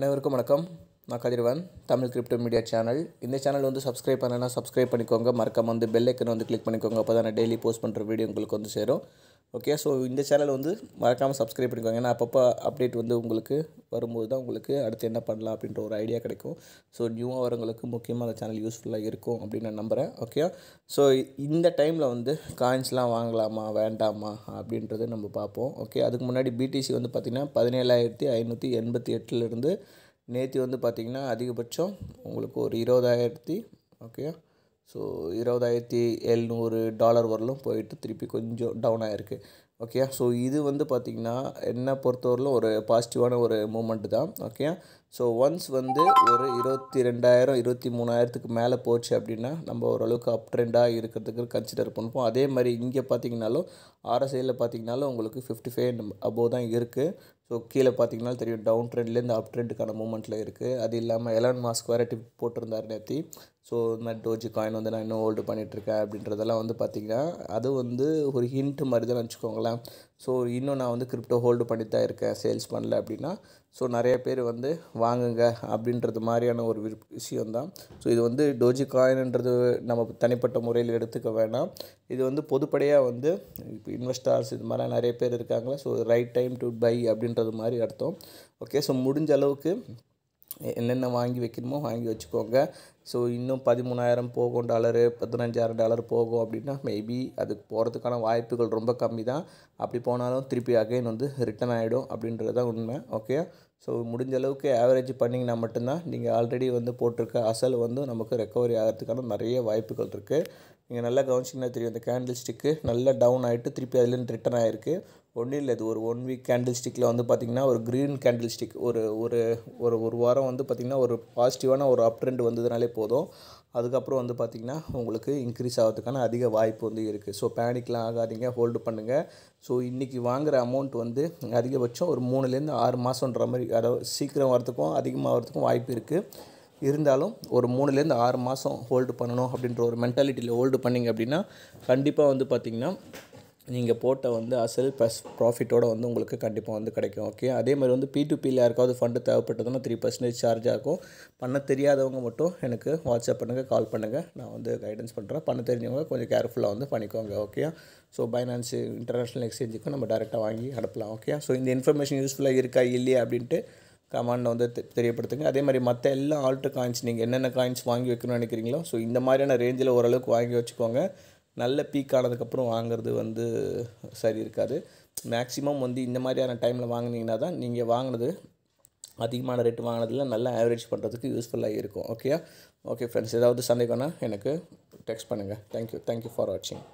அனைவருக்கும் வணக்கம் நான் Kathirvan Tamil crypto media channel இந்த சேனல் வந்து சப்ஸ்கிரைப் பண்ணலைன்னா சப்ஸ்கிரைப் பண்ணிக்கோங்க மறக்காம வந்து பெல் ஐக்கனை வந்து கிளிக் பண்ணிக்கோங்க அப்போ தான் டெய்லி போஸ்ட் பண்ணுற வீடியோ உங்களுக்கு வந்து சேரும் ஓகே ஸோ இந்த சேனல் வந்து மறக்காமல் சப்ஸ்கிரைப் பண்ணிக்கோங்க ஏன்னா அப்பப்போ அப்டேட் வந்து உங்களுக்கு வரும்போது தான் உங்களுக்கு அடுத்து என்ன பண்ணலாம் அப்படின்ற ஒரு ஐடியா கிடைக்கும் ஸோ நியூவாக வரவங்களுக்கு முக்கியமாக அந்த சேனல் யூஸ்ஃபுல்லாக இருக்கும் அப்படின்னு நான் நம்புகிறேன் ஓகே ஸோ இந்த டைமில் வந்து காயின்ஸ்லாம் வாங்கலாமா வேண்டாமா அப்படின்றத நம்ம பார்ப்போம் ஓகே அதுக்கு முன்னாடி பிடிசி வந்து பார்த்திங்கன்னா பதினேழாயிரத்தி ஐநூற்றி எண்பத்தி எட்டுலேருந்து நேற்று வந்து பார்த்திங்கன்னா அதிகபட்சம் உங்களுக்கு ஒரு இருபதாயிரத்தி ஓகே ஸோ இருபதாயிரத்தி எழுநூறு டாலர் வரலும் போயிட்டு திருப்பி கொஞ்சம் டவுன் ஆகிருக்கு ஓகே ஸோ இது வந்து பார்த்திங்கன்னா என்ன பொறுத்தவரையிலும் ஒரு பாசிட்டிவான ஒரு மூமெண்ட்டு தான் ஓகே ஸோ ஒன்ஸ் வந்து ஒரு இருபத்தி ரெண்டாயிரம் இருபத்தி மூணாயிரத்துக்கு மேலே போச்சு அப்படின்னா நம்ம ஓரளவுக்கு அப் ட்ரெண்டாக இருக்கிறதுக்கு கன்சிடர் பண்ணுவோம் அதே மாதிரி இங்கே பார்த்தீங்கனாலும் ஆர்எஸ்ஐயில் பார்த்தீங்கனாலும் உங்களுக்கு ஃபிஃப்டி ஃபைவ் அபோவ் தான் இருக்குது ஸோ கீழே பார்த்தீங்கனாலும் தெரியும் டவுன் ட்ரெண்ட்லேருந்து அப் ட்ரெண்டுக்கான மூமெண்ட்டில் இருக்குது அது இல்லாமல் எலான் மாஸ்க் வேறு டிப் போட்டிருந்தார் நேத்தி ஸோ இந்த மாதிரி டோஜி காயின் வந்து நான் இன்னும் ஹோல்டு பண்ணிகிட்ருக்கேன் அப்படின்றதெல்லாம் வந்து பார்த்திங்கன்னா அது வந்து ஒரு ஹிண்ட்டு மாதிரி தான் வச்சுக்கோங்களேன் ஸோ இன்னும் நான் வந்து கிரிப்டோ ஹோல்டு பண்ணி தான் இருக்கேன் சேல்ஸ் பண்ணல அப்படின்னா ஸோ நிறைய பேர் வந்து வாங்குங்க அப்படின்றது மாதிரியான ஒரு விஷயந்தான் ஸோ இது வந்து டோஜி காயின்ன்றது நம்ம தனிப்பட்ட முறையில் எடுத்துக்க வேணாம் இது வந்து பொதுப்படையாக வந்து இப்போ இன்வெஸ்டார்ஸ் இது மாதிரிலாம் நிறைய பேர் இருக்காங்களா so right time to buy அப்படின்றது மாதிரி அர்த்தம் ஓகே ஸோ முடிஞ்ச அளவுக்கு என்னென்ன வாங்கி வைக்கணுமோ வாங்கி வச்சுக்கோங்க ஸோ இன்னும் பதிமூணாயிரம் போகும் டாலரு பதினஞ்சாயிரம் டாலர் போகும் அப்படின்னா மேபி அதுக்கு போகிறதுக்கான வாய்ப்புகள் ரொம்ப கம்மி தான் அப்படி போனாலும் திருப்பி அகைன் வந்து ரிட்டன் ஆகிடும் அப்படின்றது தான் உண்மை ஓகே ஸோ முடிஞ்ச அளவுக்கு ஆவரேஜ் பண்ணிங்கன்னா மட்டும்தான் நீங்கள் ஆல்ரெடி வந்து போட்டிருக்க அசல் வந்து நமக்கு ரெக்கவரி ஆகிறதுக்கான நிறைய வாய்ப்புகள் இருக்குது நீங்கள் நல்லா கவனிச்சிங்கன்னா தெரியும் அந்த கேண்டில் ஸ்டிக்கு நல்லா டவுன் ஆகிட்டு திருப்பி அதுலேருந்து ரிட்டர்ன் ஆகிருக்கு ஒன்றும் இல்லை இது ஒரு ஒன் வீக் கேண்டில் ஸ்டிக்கில் வந்து பார்த்திங்கன்னா ஒரு க்ரீன் கேண்டில் ஸ்டிக் ஒரு ஒரு ஒரு ஒரு வாரம் வந்து பார்த்திங்கன்னா ஒரு பாசிட்டிவான ஒரு அப் ட்ரெண்ட் வந்ததுனாலே போதும் அதுக்கப்புறம் வந்து பார்த்திங்கன்னா உங்களுக்கு இன்க்ரீஸ் ஆகிறதுக்கான அதிக வாய்ப்பு வந்து இருக்குது ஸோ பேனிக்லாம் ஆகாதீங்க ஹோல்டு பண்ணுங்கள் ஸோ இன்றைக்கி வாங்குகிற அமௌண்ட் வந்து அதிகபட்சம் ஒரு மூணுலேருந்து ஆறு மாதன்ற மாதிரி அதாவது சீக்கிரம் வரத்துக்கும் அதிகமாக வரத்துக்கும் வாய்ப்பு இருக்குது இருந்தாலும் ஒரு மூணுலேருந்து ஆறு மாதம் ஹோல்டு பண்ணணும் அப்படின்ற ஒரு மென்டாலிட்டியில் ஹோல்டு பண்ணிங்க அப்படின்னா கண்டிப்பாக வந்து பார்த்திங்கன்னா நீங்கள் போட்ட வந்து அசல் ப்ளஸ் ப்ராஃபிட்டோடு வந்து உங்களுக்கு கண்டிப்பாக வந்து கிடைக்கும் ஓகே அதே மாதிரி வந்து பி டு பியில் யாருக்காவது ஃபண்டு தேவைப்பட்டதுன்னா த்ரீ பர்சன்டேஜ் சார்ஜ் ஆகும் பண்ண தெரியாதவங்க மட்டும் எனக்கு வாட்ஸ்அப் பண்ணுங்கள் கால் பண்ணுங்கள் நான் வந்து கைடன்ஸ் பண்ணுறேன் பண்ண தெரிஞ்சவங்க கொஞ்சம் கேர்ஃபுல்லாக வந்து பண்ணிக்கோங்க ஓகே ஸோ பைனான்ஸ் இன்டர்நேஷ்னல் எக்ஸ்சேஞ்சுக்கும் நம்ம டேரெக்டாக வாங்கி அனுப்பலாம் ஓகே ஸோ இந்த இன்ஃபர்மேஷன் யூஸ்ஃபுல்லாக இருக்கா இல்லையா அப்படின்ட்டு கமாண்டில் வந்து தெரியப்படுத்துங்க அதே மாதிரி மற்ற எல்லா ஆல்ட்ரு காயின்ஸ் நீங்கள் என்னென்ன காயின்ஸ் வாங்கி வைக்கணும்னு நினைக்கிறீங்களோ ஸோ இந்த மாதிரியான ரேஞ்சில் ஓரளவுக்கு வாங்கி வச்சுக்கோங்க நல்ல பீக் ஆனதுக்கப்புறம் வாங்குறது வந்து சரி இருக்காது மேக்ஸிமம் வந்து இந்த மாதிரியான டைமில் வாங்கினீங்கன்னா தான் நீங்கள் வாங்கினது அதிகமான ரேட்டு வாங்கினதில் நல்லா ஆவரேஜ் பண்ணுறதுக்கு யூஸ்ஃபுல்லாக இருக்கும் ஓகே ஓகே ஃப்ரெண்ட்ஸ் ஏதாவது சந்தேகம்னா எனக்கு டெக்ஸ்ட் பண்ணுங்கள் தேங்க்யூ தேங்க்யூ ஃபார் வாட்சிங்